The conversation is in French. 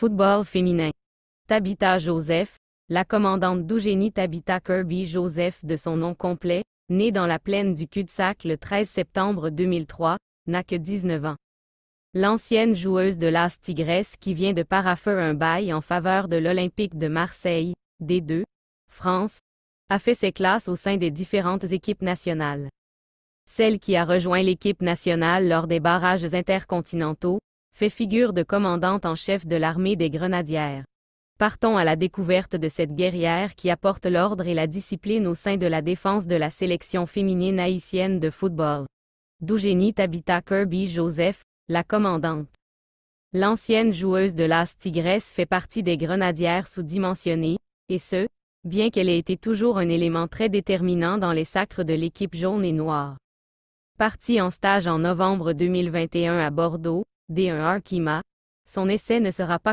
Football féminin. Tabitha Joseph, la commandante d'Eugénie Tabitha Kirby Joseph de son nom complet, née dans la plaine du cul-de-sac le 13 septembre 2003, n'a que 19 ans. L'ancienne joueuse de l'As Tigresse qui vient de parafeu un bail en faveur de l'Olympique de Marseille, D2, France, a fait ses classes au sein des différentes équipes nationales. Celle qui a rejoint l'équipe nationale lors des barrages intercontinentaux, fait figure de commandante en chef de l'armée des grenadières. Partons à la découverte de cette guerrière qui apporte l'ordre et la discipline au sein de la défense de la sélection féminine haïtienne de football. D'Eugénie Tabitha Kirby Joseph, la commandante. L'ancienne joueuse de l'As Tigresse fait partie des grenadières sous-dimensionnées, et ce, bien qu'elle ait été toujours un élément très déterminant dans les sacres de l'équipe jaune et noire. Partie en stage en novembre 2021 à Bordeaux, D1 arkima son essai ne sera pas